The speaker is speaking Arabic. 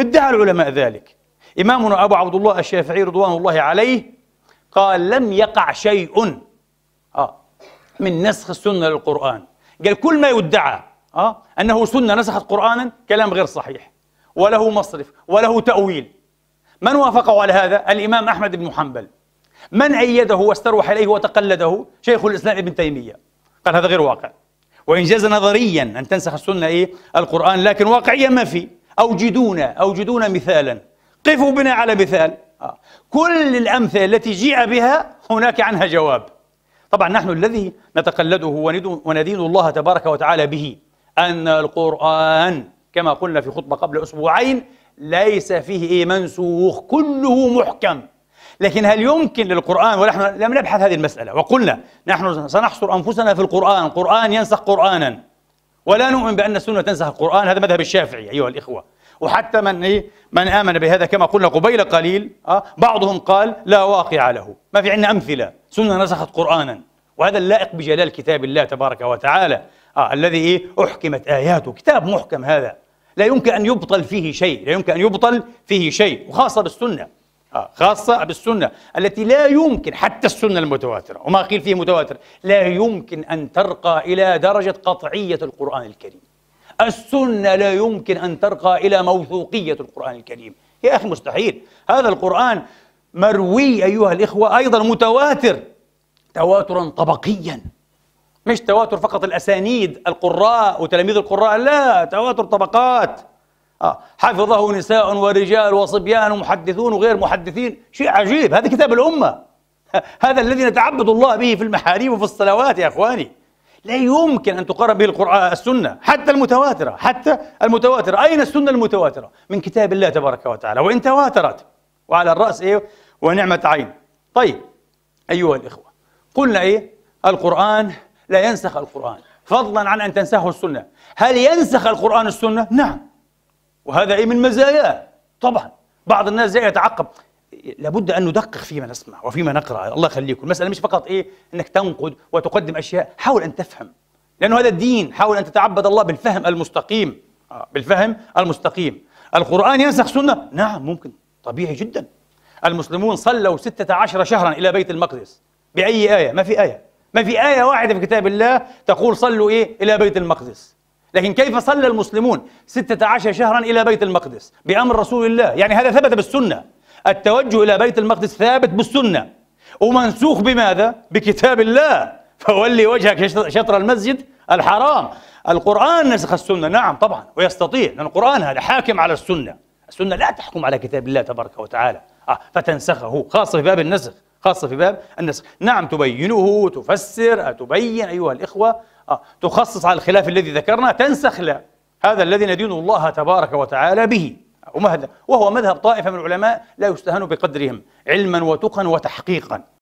ادعى العلماء ذلك إمامنا أبو عبد الله الشافعي رضوان الله عليه قال لم يقع شيء آه من نسخ السنة للقرآن قال كل ما يدعى آه أنه سنة نسخت قرآنا كلام غير صحيح وله مصرف وله تأويل من وافقه على هذا؟ الإمام أحمد بن حنبل من أيده واستروح إليه وتقلده؟ شيخ الإسلام ابن تيمية قال هذا غير واقع وإنجاز نظريا أن تنسخ السنة إيه؟ القرآن لكن واقعيا ما في أوجدونا أوجدونا مثالا قفوا بنا على مثال آه. كل الأمثلة التي جيء بها هناك عنها جواب طبعا نحن الذي نتقلده وندين الله تبارك وتعالى به أن القرآن كما قلنا في خطبة قبل أسبوعين ليس فيه إيه منسوخ كله محكم لكن هل يمكن للقرآن ونحن لم نبحث هذه المسألة وقلنا نحن سنحصر أنفسنا في القرآن قرآن ينسخ قرآنا ولا نؤمن بأن السنة تنسخ القرآن هذا مذهب الشافعي أيها الإخوة وحتى من إيه؟ من آمن بهذا كما قلنا قبيل قليل أه؟ بعضهم قال لا واقع له ما في عندنا أمثلة سنة نسخت قرآنا وهذا اللائق بجلال كتاب الله تبارك وتعالى آه الذي إيه؟ أحكمت آياته كتاب محكم هذا لا يمكن أن يبطل فيه شيء لا يمكن أن يبطل فيه شيء وخاصة بالسنة آه، خاصة بالسنة التي لا يمكن حتى السنة المتواترة وما قيل فيه متواتر لا يمكن أن ترقى إلى درجة قطعية القرآن الكريم السنة لا يمكن أن ترقى إلى موثوقية القرآن الكريم يا أخي مستحيل هذا القرآن مروي أيها الإخوة أيضا متواتر تواترا طبقيا مش تواتر فقط الأسانيد القراء وتلاميذ القراء لا تواتر طبقات آه. حفظه نساء ورجال وصبيان ومحدثون وغير محدثين شيء عجيب هذا كتاب الأمة هذا الذي نتعبد الله به في المحاريب وفي الصلوات يا إخواني لا يمكن أن تقرب به القرآن السنة حتى المتواترة حتى المتواترة أين السنة المتواترة من كتاب الله تبارك وتعالى وإن تواترت وعلى الرأس إيه ونعمة عين طيب أيها الإخوة قلنا إيه القرآن لا ينسخ القرآن فضلا عن أن تنسخه السنة هل ينسخ القرآن السنة؟ نعم وهذا اي من مزاياه طبعا بعض الناس جاي يتعقب لابد ان ندقق فيما نسمع وفيما نقرا الله يخليكم المساله مش فقط ايه انك تنقد وتقدم اشياء حاول ان تفهم لانه هذا الدين حاول ان تتعبد الله بالفهم المستقيم آه، بالفهم المستقيم القران ينسخ سنه نعم ممكن طبيعي جدا المسلمون صلوا 16 شهرا الى بيت المقدس باي ايه ما في ايه ما في ايه واحده في كتاب الله تقول صلوا ايه الى بيت المقدس لكن كيف صلى المسلمون 16 شهرا إلى بيت المقدس بأمر رسول الله يعني هذا ثبت بالسنة التوجه إلى بيت المقدس ثابت بالسنة ومنسوخ بماذا؟ بكتاب الله فولي وجهك شطر المسجد الحرام القرآن نسخ السنة نعم طبعا ويستطيع لأن القرآن هذا حاكم على السنة السنة لا تحكم على كتاب الله تبارك وتعالى آه فتنسخه خاصة في باب النسخ خاصة في باب النسخ نعم تبينه تفسر تبين أيها الإخوة آه. تخصص على الخلاف الذي ذكرنا تنسخ له هذا الذي ندين الله تبارك وتعالى به وهو مذهب طائفة من العلماء لا يستهان بقدرهم علما وتقا وتحقيقا